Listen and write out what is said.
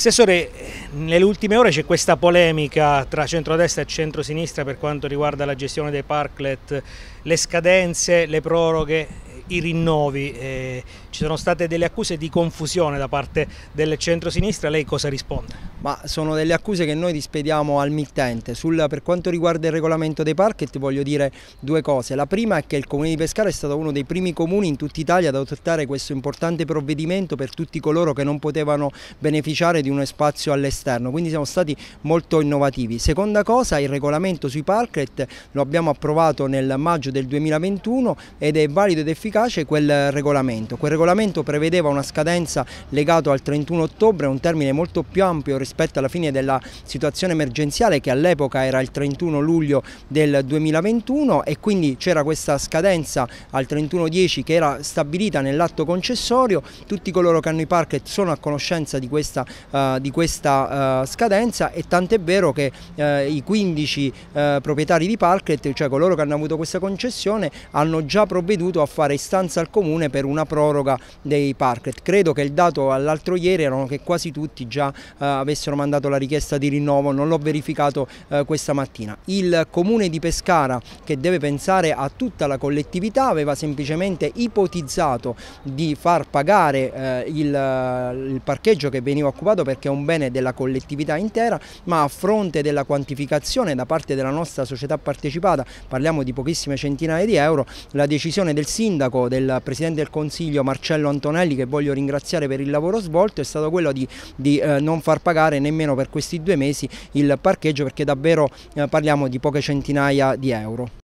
Assessore, nelle ultime ore c'è questa polemica tra centrodestra e centrosinistra per quanto riguarda la gestione dei parklet, le scadenze, le proroghe i rinnovi. Eh, ci sono state delle accuse di confusione da parte del centro-sinistra, lei cosa risponde? Ma sono delle accuse che noi dispediamo al mittente. Sul, per quanto riguarda il regolamento dei parket voglio dire due cose. La prima è che il comune di Pescara è stato uno dei primi comuni in tutta Italia ad adottare questo importante provvedimento per tutti coloro che non potevano beneficiare di uno spazio all'esterno, quindi siamo stati molto innovativi. Seconda cosa, il regolamento sui parket lo abbiamo approvato nel maggio del 2021 ed è valido ed efficace efficace quel regolamento. Quel regolamento prevedeva una scadenza legata al 31 ottobre, un termine molto più ampio rispetto alla fine della situazione emergenziale che all'epoca era il 31 luglio del 2021 e quindi c'era questa scadenza al 31-10 che era stabilita nell'atto concessorio. Tutti coloro che hanno i park sono a conoscenza di questa, uh, di questa uh, scadenza e tant'è vero che uh, i 15 proprietari di park, cioè coloro che hanno avuto questa concessione, hanno già provveduto a fare istruzioni istanza al Comune per una proroga dei parket. Credo che il dato all'altro ieri erano che quasi tutti già eh, avessero mandato la richiesta di rinnovo, non l'ho verificato eh, questa mattina. Il Comune di Pescara, che deve pensare a tutta la collettività, aveva semplicemente ipotizzato di far pagare eh, il, il parcheggio che veniva occupato perché è un bene della collettività intera, ma a fronte della quantificazione da parte della nostra società partecipata, parliamo di pochissime centinaia di euro, la decisione del sindaco sindaco, del Presidente del Consiglio Marcello Antonelli che voglio ringraziare per il lavoro svolto è stato quello di, di eh, non far pagare nemmeno per questi due mesi il parcheggio perché davvero eh, parliamo di poche centinaia di euro.